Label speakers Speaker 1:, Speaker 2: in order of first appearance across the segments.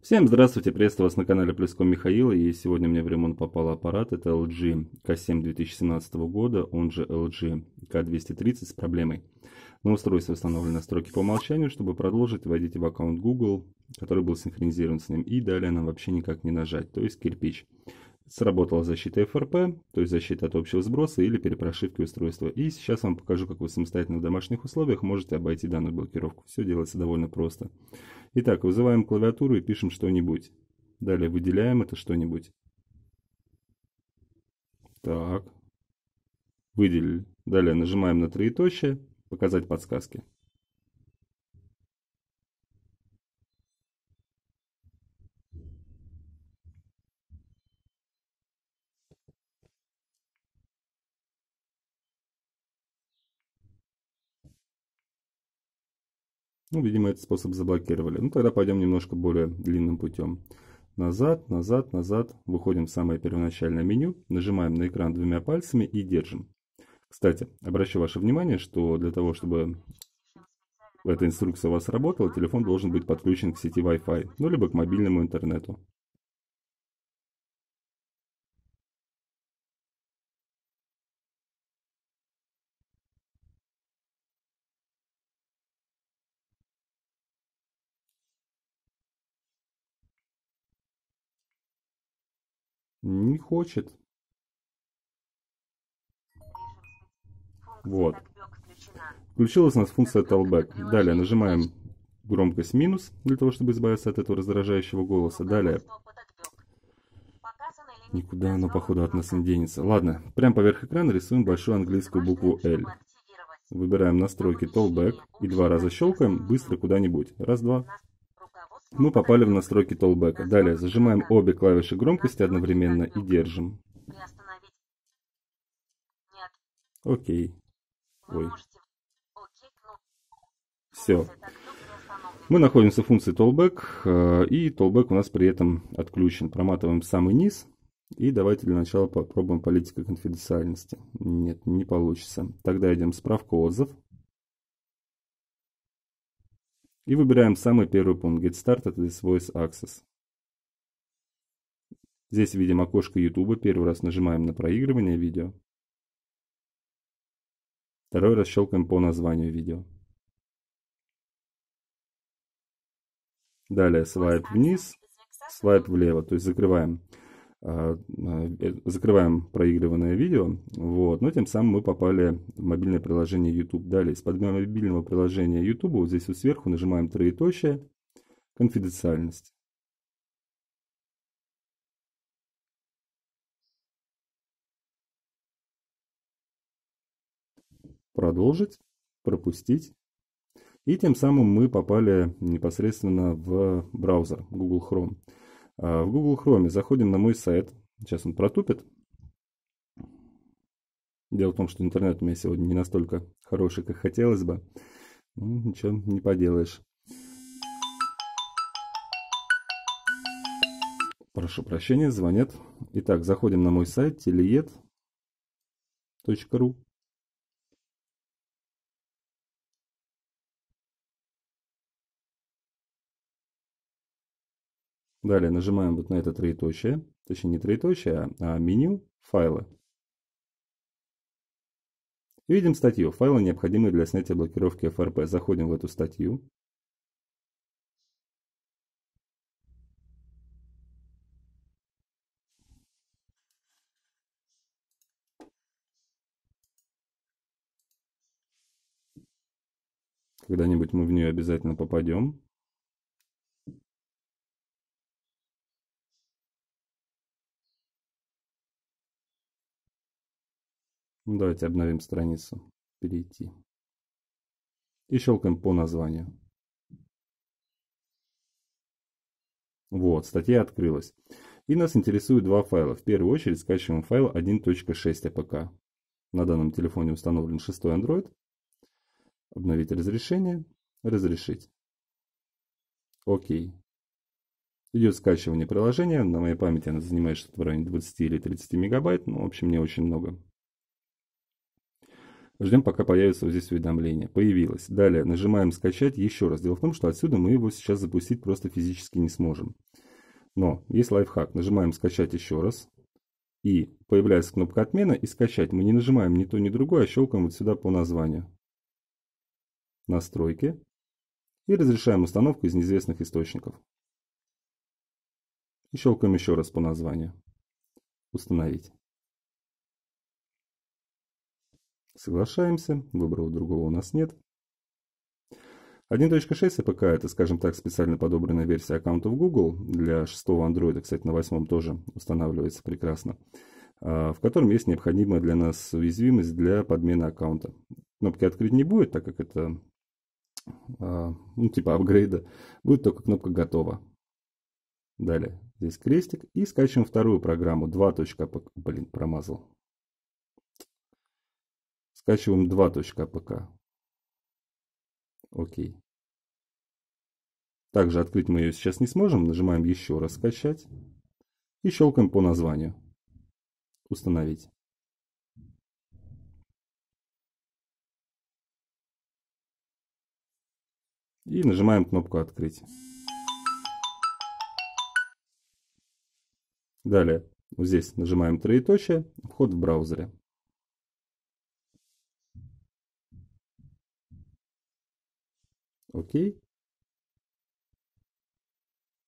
Speaker 1: Всем здравствуйте, приветствую вас на канале Плеском Михаила и сегодня мне в ремонт попал аппарат, это LG K7 2017 года, он же LG K230 с проблемой. Но устройство установлено настройки по умолчанию, чтобы продолжить вводите в аккаунт Google, который был синхронизирован с ним и далее нам вообще никак не нажать, то есть кирпич сработала защита FRP, то есть защита от общего сброса или перепрошивки устройства. И сейчас вам покажу, как вы самостоятельно в домашних условиях можете обойти данную блокировку. Все делается довольно просто. Итак, вызываем клавиатуру и пишем что-нибудь. Далее выделяем это что-нибудь. Так. Выделили. Далее нажимаем на троеточие. Показать подсказки. Ну, видимо, этот способ заблокировали. Ну, тогда пойдем немножко более длинным путем. Назад, назад, назад. Выходим в самое первоначальное меню, нажимаем на экран двумя пальцами и держим. Кстати, обращу ваше внимание, что для того, чтобы эта инструкция у вас работала, телефон должен быть подключен к сети Wi-Fi, ну, либо к мобильному интернету. Не хочет. Вот. Включилась у нас функция Callback. Далее нажимаем громкость минус, для того, чтобы избавиться от этого раздражающего голоса. Далее. Никуда оно, походу, от нас не денется. Ладно, прямо поверх экрана рисуем большую английскую букву L. Выбираем настройки Tollback и два раза щелкаем быстро куда-нибудь. Раз, два. Мы попали в настройки толбека. Далее зажимаем обе клавиши громкости одновременно и держим. Окей. Ой. Все. Мы находимся в функции толбек э, и толбек у нас при этом отключен. Проматываем самый низ. И давайте для начала попробуем политика конфиденциальности. Нет, не получится. Тогда идем справка отзыв. И выбираем самый первый пункт Get Started with Voice Access. Здесь видим окошко YouTube. Первый раз нажимаем на проигрывание видео. Второй раз щелкаем по названию видео. Далее свайп вниз, свайп влево, то есть закрываем. А, э, закрываем проигрыванное видео, вот, но тем самым мы попали в мобильное приложение YouTube. Далее, из под мобильного приложения YouTube, вот здесь вот сверху нажимаем троеточие, конфиденциальность. Продолжить, пропустить. И тем самым мы попали непосредственно в браузер Google Chrome. А, в Google Chrome заходим на мой сайт. Сейчас он протупит. Дело в том, что интернет у меня сегодня не настолько хороший, как хотелось бы. Ну, ничего не поделаешь. Прошу прощения, звонят. Итак, заходим на мой сайт teleet.ru. Далее нажимаем вот на это троеточие, точнее не троеточие, а, а меню «Файлы». И видим статью «Файлы, необходимые для снятия блокировки FRP». Заходим в эту статью. Когда-нибудь мы в нее обязательно попадем. Ну, давайте обновим страницу. Перейти. И щелкаем по названию. Вот, статья открылась. И нас интересуют два файла. В первую очередь скачиваем файл 1.6 APK. А На данном телефоне установлен 6 Android. Обновить разрешение. Разрешить. Окей. Идет скачивание приложения. На моей памяти оно занимает что-то в районе 20 или 30 мегабайт. Ну, в общем, не очень много. Ждем, пока появится здесь уведомление. Появилось. Далее нажимаем «Скачать» еще раз. Дело в том, что отсюда мы его сейчас запустить просто физически не сможем. Но есть лайфхак. Нажимаем «Скачать» еще раз. И появляется кнопка «Отмена» и «Скачать». Мы не нажимаем ни то, ни другое, а щелкаем вот сюда по названию. «Настройки». И разрешаем установку из неизвестных источников. И щелкаем еще раз по названию. «Установить». Соглашаемся, выбора другого у нас нет. 1.6 APK – это, скажем так, специально подобранная версия аккаунта в Google. Для шестого Android, кстати, на восьмом тоже устанавливается прекрасно. А, в котором есть необходимая для нас уязвимость для подмены аккаунта. Кнопки открыть не будет, так как это а, ну, типа апгрейда. Будет только кнопка «Готово». Далее. Здесь крестик. И скачиваем вторую программу 2. Блин, промазал. Скачиваем 2.pk. Окей. Также открыть мы ее сейчас не сможем. Нажимаем еще раз скачать. И щелкаем по названию. Установить. И нажимаем кнопку «Открыть». Далее, здесь нажимаем троеточие, вход в браузере. Окей?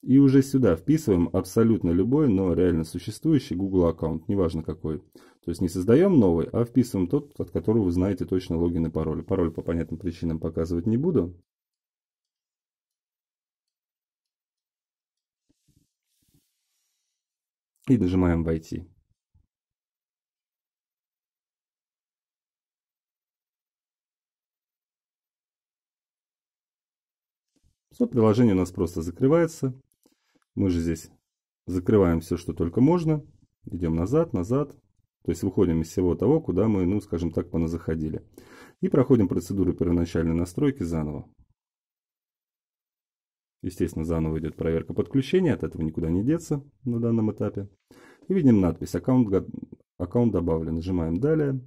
Speaker 1: И уже сюда вписываем абсолютно любой, но реально существующий Google аккаунт, неважно какой. То есть не создаем новый, а вписываем тот, от которого вы знаете точно логин и пароль. Пароль по понятным причинам показывать не буду. И нажимаем «Войти». Все, ну, приложение у нас просто закрывается. Мы же здесь закрываем все, что только можно. Идем назад, назад. То есть выходим из всего того, куда мы, ну, скажем так, заходили, И проходим процедуру первоначальной настройки заново. Естественно, заново идет проверка подключения, от этого никуда не деться на данном этапе. И видим надпись «Аккаунт, аккаунт добавлен». Нажимаем «Далее».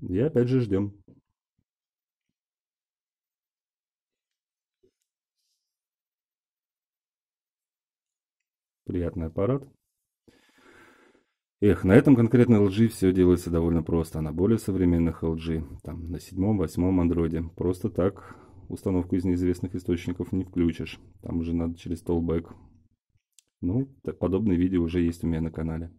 Speaker 1: И опять же ждем. Приятный аппарат. Эх, на этом конкретно LG все делается довольно просто. А на более современных LG, там на седьмом, восьмом андроиде, просто так установку из неизвестных источников не включишь. Там уже надо через толбэк. Ну, подобные видео уже есть у меня на канале.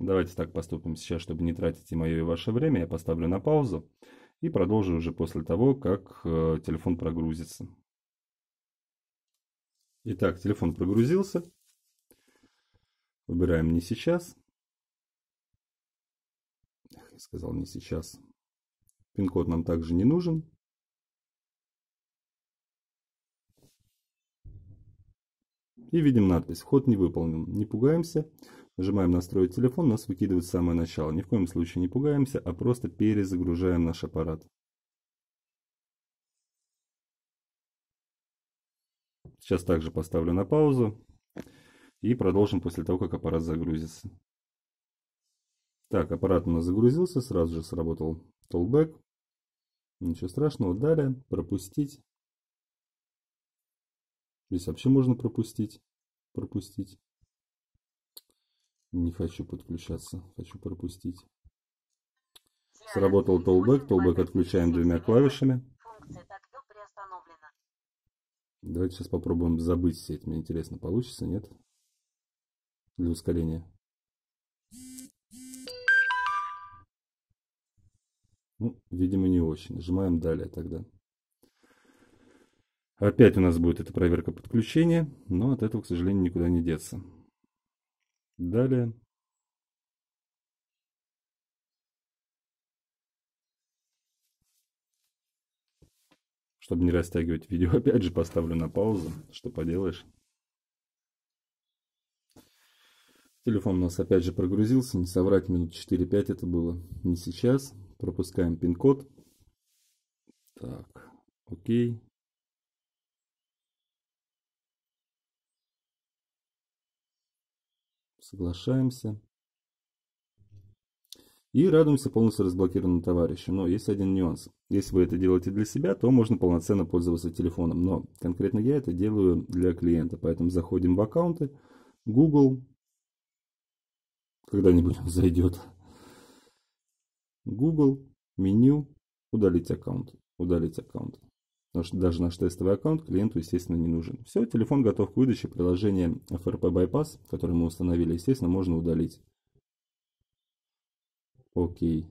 Speaker 1: Ну, давайте так поступим сейчас, чтобы не тратить и мое, и ваше время. Я поставлю на паузу и продолжу уже после того, как э, телефон прогрузится. Итак, телефон прогрузился. Выбираем не сейчас. Я сказал не сейчас. Пин-код нам также не нужен. И видим надпись «Вход не выполнен». Не пугаемся. Нажимаем «Настроить телефон», нас выкидывает в самое начало. Ни в коем случае не пугаемся, а просто перезагружаем наш аппарат. Сейчас также поставлю на паузу и продолжим после того, как аппарат загрузится. Так, аппарат у нас загрузился, сразу же сработал толбэк. Ничего страшного. Далее пропустить. Здесь вообще можно пропустить. Пропустить. Не хочу подключаться, хочу пропустить. Сработал толбэк, толбэк отключаем двумя клавишами. Давайте сейчас попробуем забыть сеть. Мне интересно, получится, нет? Для ускорения. Ну, видимо, не очень. Нажимаем далее тогда. Опять у нас будет эта проверка подключения, но от этого, к сожалению, никуда не деться далее Чтобы не растягивать видео, опять же поставлю на паузу. Что поделаешь. Телефон у нас опять же прогрузился. Не соврать, минут 4-5 это было. Не сейчас. Пропускаем пин-код. Так, окей. Соглашаемся. И радуемся полностью разблокированному товарищу. Но есть один нюанс. Если вы это делаете для себя, то можно полноценно пользоваться телефоном. Но конкретно я это делаю для клиента. Поэтому заходим в аккаунты. Google. Когда-нибудь он зайдет. Google. Меню. Удалить аккаунт. Удалить аккаунт. Потому что даже наш тестовый аккаунт клиенту, естественно, не нужен. Все, телефон готов к выдаче. Приложение FRP Bypass, которое мы установили, естественно, можно удалить. Окей.